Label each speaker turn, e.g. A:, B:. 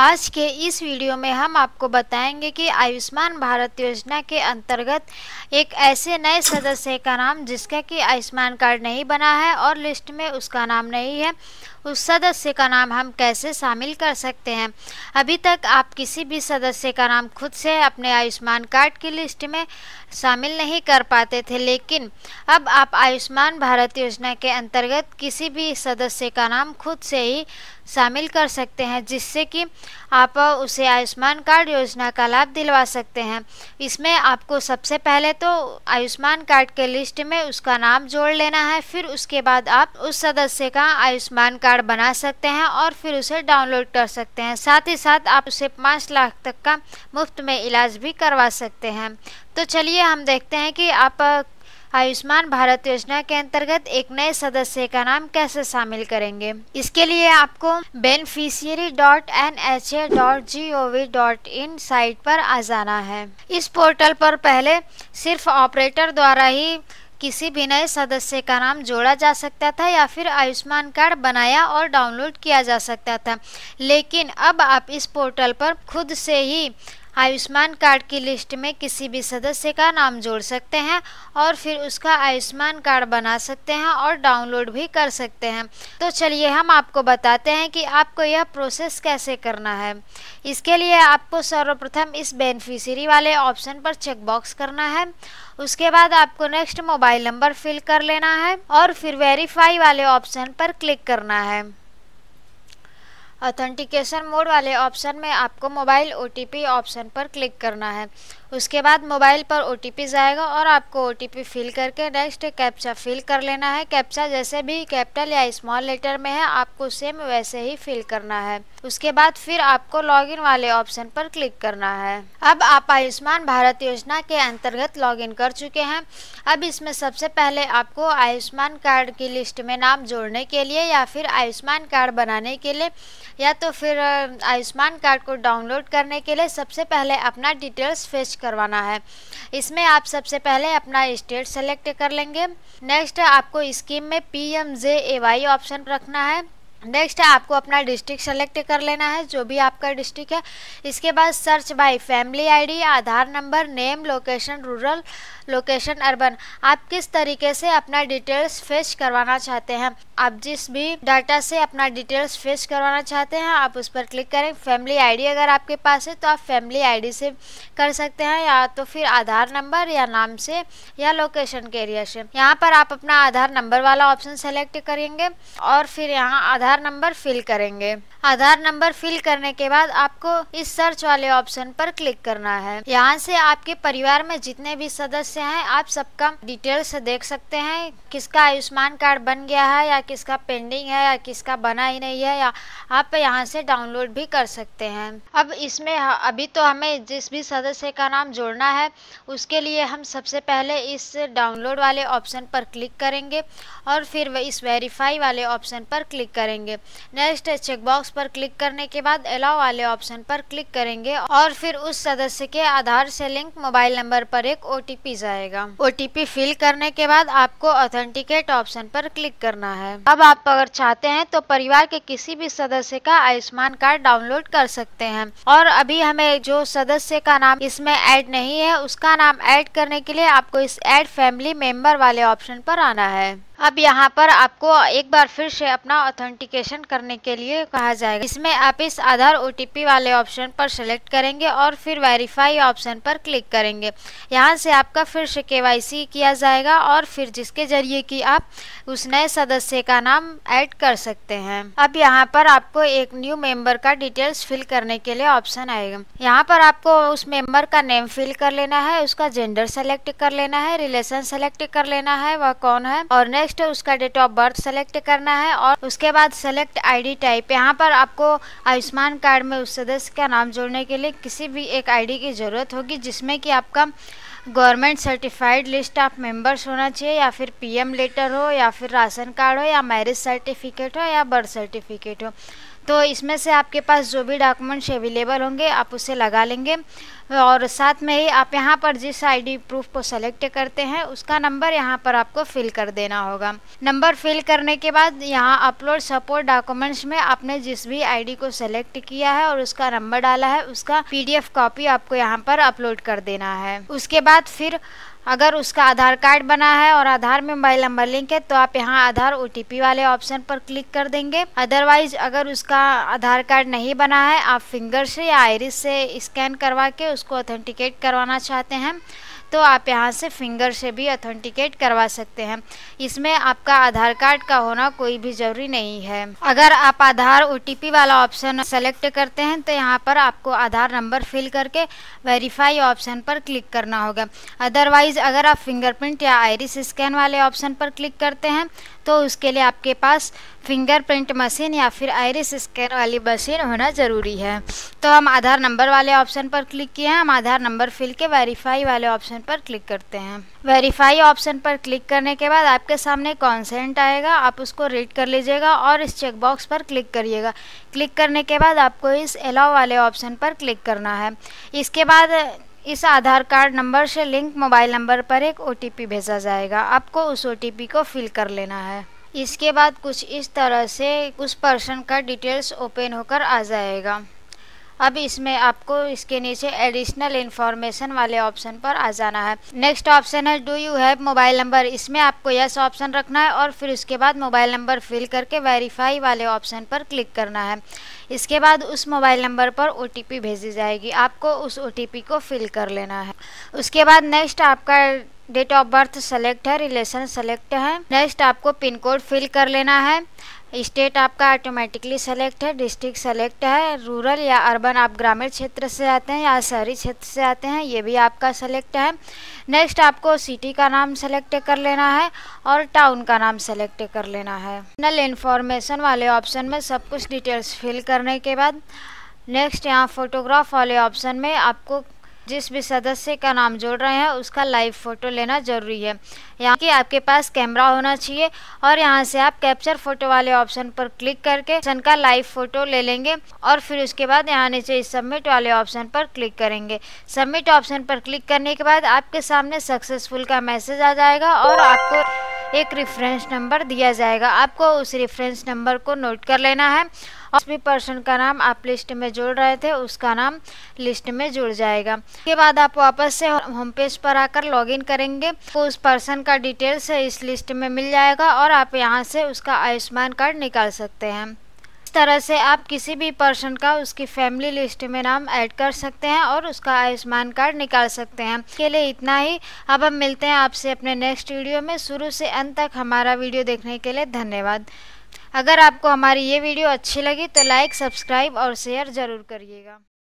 A: आज के इस वीडियो में हम आपको बताएंगे कि आयुष्मान भारत योजना के अंतर्गत एक ऐसे नए सदस्य का नाम जिसका कि आयुष्मान कार्ड नहीं बना है और लिस्ट में उसका नाम नहीं है उस सदस्य का नाम हम कैसे शामिल कर सकते हैं अभी तक आप किसी भी सदस्य का नाम खुद से अपने आयुष्मान कार्ड की लिस्ट में शामिल नहीं कर पाते थे लेकिन अब आप आयुष्मान भारत योजना के अंतर्गत किसी भी सदस्य का नाम खुद से ही शामिल कर सकते हैं जिससे कि आप उसे आयुष्मान कार्ड योजना का लाभ दिलवा सकते हैं इसमें आपको सबसे पहले तो आयुष्मान कार्ड के लिस्ट में उसका नाम जोड़ लेना है फिर उसके बाद आप उस सदस्य का आयुष्मान कार्ड बना सकते हैं और फिर उसे डाउनलोड कर सकते हैं साथ ही साथ आप उसे पाँच लाख तक का मुफ्त में इलाज भी करवा सकते हैं तो चलिए हम देखते हैं कि आप आयुष्मान भारत योजना के अंतर्गत एक नए सदस्य का नाम कैसे शामिल करेंगे इसके लिए आपको beneficiary dot N H A dot G O V dot in site पर आ जाना है इस पोर्टल पर पहले सिर्फ ऑपरेटर द्वारा ही किसी भी नए सदस्य का नाम जोड़ा जा सकता था या फिर आयुष्मान कार्ड बनाया और डाउनलोड किया जा सकता था लेकिन अब आप इस पोर्टल पर खुद से ही आयुष्मान कार्ड की लिस्ट में किसी भी सदस्य का नाम जोड़ सकते हैं और फिर उसका आयुष्मान कार्ड बना सकते हैं और डाउनलोड भी कर सकते हैं तो चलिए हम आपको बताते हैं कि आपको यह प्रोसेस कैसे करना है इसके लिए आपको सर्वप्रथम इस बेनिफिशियरी वाले ऑप्शन पर चेकबॉक्स करना है उसके बाद आपको नेक्स्ट मोबाइल नंबर फिल कर लेना है और फिर वेरीफाई वाले ऑप्शन पर क्लिक करना है ऑथेंटिकेशन मोड वाले ऑप्शन में आपको मोबाइल ओ ऑप्शन पर क्लिक करना है उसके बाद मोबाइल पर ओ जाएगा और आपको ओ फिल करके नेक्स्ट कैप्चा फिल कर लेना है कैप्चा जैसे भी कैपिटल या स्मॉल लेटर में है आपको सेम वैसे ही फिल करना है उसके बाद फिर आपको लॉगिन वाले ऑप्शन पर क्लिक करना है अब आप आयुष्मान भारत योजना के अंतर्गत लॉगिन कर चुके हैं अब इसमें सबसे पहले आपको आयुष्मान कार्ड की लिस्ट में नाम जोड़ने के लिए या फिर आयुष्मान कार्ड बनाने के लिए या तो फिर आयुष्मान कार्ड को डाउनलोड करने के लिए सबसे पहले अपना डिटेल्स फेच करवाना है इसमें आप सबसे पहले अपना स्टेट सेलेक्ट कर लेंगे नेक्स्ट आपको स्कीम में P M J A Y option रखना है नेक्स्ट आपको अपना डिस्ट्रिक्ट सेलेक्ट कर लेना है जो भी आपका डिस्ट्रिक्ट है इसके बाद search by family ID Aadhaar number name location rural location urban आप किस तरीके से अपना डिटेल्स फेच करवाना चाहते हैं आप जिस भी डाटा से अपना डिटेल्स फेच करवाना चाहते हैं आप उस पर क्लिक करें फैमिली आईडी अगर आपके पास है तो आप फैमिली आईडी से कर सकते हैं या तो फिर आधार नंबर या नाम से या लोकेशन के एरिया से यहाँ पर आप अपना आधार नंबर वाला ऑप्शन सेलेक्ट करेंगे और फिर यहाँ आधार नंबर फिल करेंगे आधार नंबर फिल करने के बाद आपको इस सर्च वाले ऑप्शन पर क्लिक करना है यहाँ से आपके परिवार में जितने भी सदस्य से हैं आप सबका डिटेल्स देख सकते हैं किसका आयुष्मान कार्ड बन गया है या किसका पेंडिंग है या किसका बना ही नहीं है या आप यहाँ से डाउनलोड भी कर सकते हैं अब इसमें अभी तो हमें जिस भी सदस्य का नाम जोड़ना है उसके लिए हम सबसे पहले इस डाउनलोड वाले ऑप्शन पर क्लिक करेंगे और फिर इस वेरीफाई वाले ऑप्शन पर क्लिक करेंगे नेक्स्ट चेकबॉक्स पर क्लिक करने के बाद अलाव वाले ऑप्शन पर क्लिक करेंगे और फिर उस सदस्य के आधार से लिंक मोबाइल नंबर पर एक ओ टी जाएगा ओ फिल करने के बाद आपको ऑथेंटिकेट ऑप्शन पर क्लिक करना है अब आप अगर चाहते हैं तो परिवार के किसी भी सदस्य का आयुष्मान कार्ड डाउनलोड कर सकते हैं और अभी हमें जो सदस्य का नाम इसमें ऐड नहीं है उसका नाम ऐड करने के लिए आपको इस ऐड फैमिली मेंबर वाले ऑप्शन पर आना है अब यहाँ पर आपको एक बार फिर से अपना ऑथेंटिकेशन करने के लिए कहा जाएगा इसमें आप इस आधार ओ वाले ऑप्शन पर सेलेक्ट करेंगे और फिर वेरीफाई ऑप्शन पर क्लिक करेंगे यहाँ से आपका फिर से के किया जाएगा और फिर जिसके ज़रिए कि आप उस नए सदस्य का नाम ऐड कर सकते हैं अब यहाँ पर आपको एक न्यू मेंबर का डिटेल्स फिल करने के लिए ऑप्शन आएगा यहाँ पर आपको उस मेंबर का नेम फिल कर लेना है उसका जेंडर सेलेक्ट कर लेना है रिलेशन सेलेक्ट कर लेना है वह कौन है और नेक्स्ट नेक्स्ट उसका डेट ऑफ बर्थ सेलेक्ट करना है और उसके बाद सेलेक्ट आईडी टाइप यहाँ पर आपको आयुष्मान कार्ड में उस सदस्य का नाम जोड़ने के लिए किसी भी एक आईडी की ज़रूरत होगी जिसमें कि आपका government certified list of members होना चाहिए या फिर पीएम लेटर हो या फिर राशन कार्ड हो या मैरिज सर्टिफिकेट हो या बर्थ सर्टिफिकेट हो तो इसमें से आपके पास जो भी डॉक्यूमेंट्स अवेलेबल होंगे आप उसे लगा लेंगे और साथ में ही आप यहाँ पर जिस आईडी प्रूफ को सेलेक्ट करते हैं उसका नंबर यहाँ पर आपको फिल कर देना होगा नंबर फिल करने के बाद यहाँ अपलोड सपोर्ट डॉक्यूमेंट्स में आपने जिस भी आईडी को सेलेक्ट किया है और उसका नंबर डाला है उसका पीडीएफ कॉपी आपको यहाँ पर अपलोड कर देना है उसके बाद फिर अगर उसका आधार कार्ड बना है और आधार में मोबाइल नंबर लिंक है तो आप यहाँ आधार ओ वाले ऑप्शन पर क्लिक कर देंगे अदरवाइज अगर उसका आधार कार्ड नहीं बना है आप फिंगर से या आयरिस से स्कैन करवा के उसको ऑथेंटिकेट करवाना चाहते हैं तो आप यहाँ से फिंगर से भी ऑथेंटिकेट करवा सकते हैं इसमें आपका आधार कार्ड का होना कोई भी ज़रूरी नहीं है अगर आप आधार ओ वाला ऑप्शन सेलेक्ट करते हैं तो यहाँ पर आपको आधार नंबर फिल करके वेरीफाई ऑप्शन पर क्लिक करना होगा अदरवाइज़ अगर आप फिंगरप्रिंट या आयरिस स्कैन वाले ऑप्शन पर क्लिक करते हैं तो उसके लिए आपके पास फिंगरप्रिंट मशीन या फिर आयरिस स्कैन वाली मशीन होना ज़रूरी है तो हम आधार नंबर वाले ऑप्शन पर क्लिक किए हैं हम आधार नंबर फिल के वेरीफाई वाले ऑप्शन पर क्लिक करते हैं वेरीफाई ऑप्शन पर क्लिक करने के बाद आपके सामने कॉन्सेंट आएगा आप उसको रीड कर लीजिएगा और इस चेकबॉक्स पर क्लिक करिएगा क्लिक करने के बाद आपको इस अलाउ वाले ऑप्शन पर क्लिक करना है इसके बाद इस आधार कार्ड नंबर से लिंक मोबाइल नंबर पर एक ओ भेजा जाएगा आपको उस ओ को फिल कर लेना है इसके बाद कुछ इस तरह से उस पर्सन का डिटेल्स ओपन होकर आ जाएगा अब इसमें आपको इसके नीचे एडिशनल इन्फॉर्मेशन वाले ऑप्शन पर आ जाना है नेक्स्ट ऑप्शन है do you have mobile number इसमें आपको यस ऑप्शन रखना है और फिर उसके बाद मोबाइल नंबर फिल करके वेरीफाई वाले ऑप्शन पर क्लिक करना है इसके बाद उस मोबाइल नंबर पर ओ भेजी जाएगी आपको उस ओ को फिल कर लेना है उसके बाद नेक्स्ट आपका डेट ऑफ बर्थ सेलेक्ट है रिलेशन सेलेक्ट है नेक्स्ट आपको पिन कोड फिल कर लेना है स्टेट आपका ऑटोमेटिकली सेलेक्ट है डिस्ट्रिक्ट सेलेक्ट है रूरल या अर्बन आप ग्रामीण क्षेत्र से आते हैं या शहरी क्षेत्र से आते हैं ये भी आपका सेलेक्ट है नेक्स्ट आपको सिटी का नाम सेलेक्ट कर लेना है और टाउन का नाम सेलेक्ट कर लेना है नल इन्फॉर्मेशन वाले ऑप्शन में सब कुछ डिटेल्स फिल करने के बाद नेक्स्ट यहाँ फोटोग्राफ वाले ऑप्शन में आपको जिस भी सदस्य का नाम जोड़ रहे हैं उसका लाइव फ़ोटो लेना ज़रूरी है यहाँ कि आपके पास कैमरा होना चाहिए और यहाँ से आप कैप्चर फ़ोटो वाले ऑप्शन पर क्लिक करके सन का लाइव फ़ोटो ले लेंगे और फिर उसके बाद यहाँ नीचे सबमिट वाले ऑप्शन पर क्लिक करेंगे सबमिट ऑप्शन पर क्लिक करने के बाद आपके सामने सक्सेसफुल का मैसेज आ जाएगा और आपको एक रेफरेंस नंबर दिया जाएगा आपको उस रेफरेंस नंबर को नोट कर लेना है और उस भी पर्सन का नाम आप लिस्ट में जोड़ रहे थे उसका नाम लिस्ट में जुड़ जाएगा उसके बाद आप वापस से होम पेज पर आकर लॉगिन करेंगे तो उस पर्सन का डिटेल्स इस लिस्ट में मिल जाएगा और आप यहाँ से उसका आयुष्मान कार्ड निकाल सकते हैं तरह से आप किसी भी पर्सन का उसकी फैमिली लिस्ट में नाम ऐड कर सकते हैं और उसका आयुष्मान कार्ड निकाल सकते हैं के लिए इतना ही अब हम मिलते हैं आपसे अपने नेक्स्ट वीडियो में शुरू से अंत तक हमारा वीडियो देखने के लिए धन्यवाद अगर आपको हमारी ये वीडियो अच्छी लगी तो लाइक सब्सक्राइब और शेयर ज़रूर करिएगा